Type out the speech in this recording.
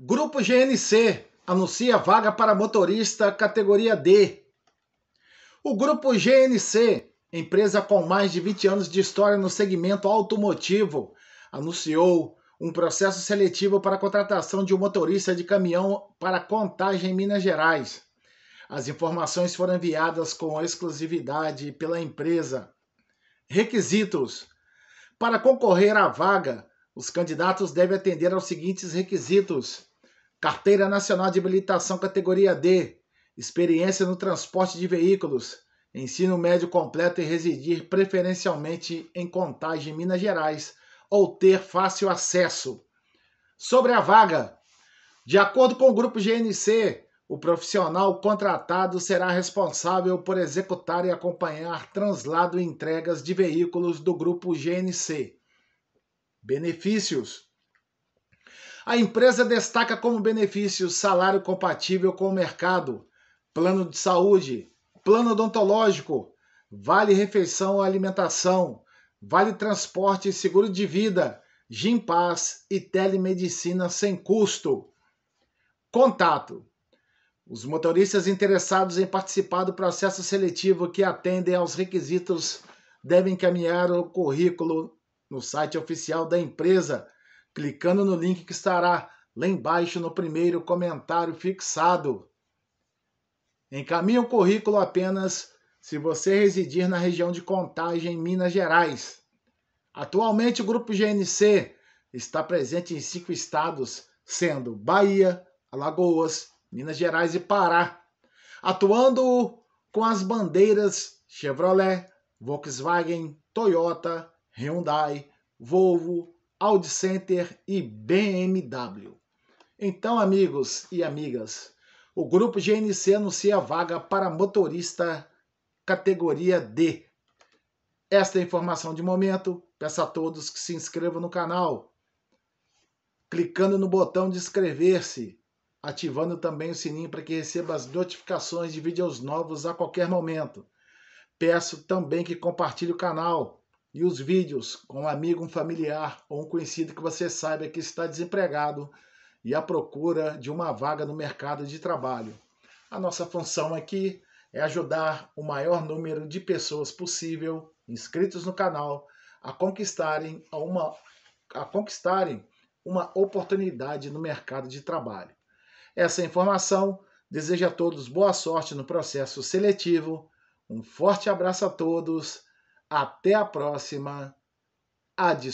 Grupo GNC anuncia vaga para motorista categoria D. O Grupo GNC, empresa com mais de 20 anos de história no segmento automotivo, anunciou um processo seletivo para a contratação de um motorista de caminhão para Contagem, Minas Gerais. As informações foram enviadas com exclusividade pela empresa. Requisitos: Para concorrer à vaga, os candidatos devem atender aos seguintes requisitos Carteira Nacional de Habilitação Categoria D, experiência no transporte de veículos, ensino médio completo e residir preferencialmente em Contagem, Minas Gerais, ou ter fácil acesso. Sobre a vaga, de acordo com o grupo GNC, o profissional contratado será responsável por executar e acompanhar translado e entregas de veículos do grupo GNC. Benefícios: a empresa destaca como benefício salário compatível com o mercado, plano de saúde, plano odontológico, vale refeição ou alimentação, vale transporte e seguro de vida, Gimpass e telemedicina sem custo. Contato. Os motoristas interessados em participar do processo seletivo que atendem aos requisitos devem encaminhar o currículo no site oficial da empresa clicando no link que estará lá embaixo no primeiro comentário fixado. Encaminhe o currículo apenas se você residir na região de Contagem, Minas Gerais. Atualmente, o Grupo GNC está presente em cinco estados, sendo Bahia, Alagoas, Minas Gerais e Pará, atuando com as bandeiras Chevrolet, Volkswagen, Toyota, Hyundai, Volvo, Audi Center e BMW. Então, amigos e amigas, o grupo GNC anuncia vaga para motorista categoria D. Esta é a informação de momento. Peço a todos que se inscrevam no canal, clicando no botão de inscrever-se, ativando também o sininho para que receba as notificações de vídeos novos a qualquer momento. Peço também que compartilhe o canal, e os vídeos com um amigo, um familiar ou um conhecido que você saiba que está desempregado e à procura de uma vaga no mercado de trabalho. A nossa função aqui é ajudar o maior número de pessoas possível inscritos no canal a conquistarem uma, a conquistarem uma oportunidade no mercado de trabalho. Essa informação deseja a todos boa sorte no processo seletivo. Um forte abraço a todos até a próxima. Ad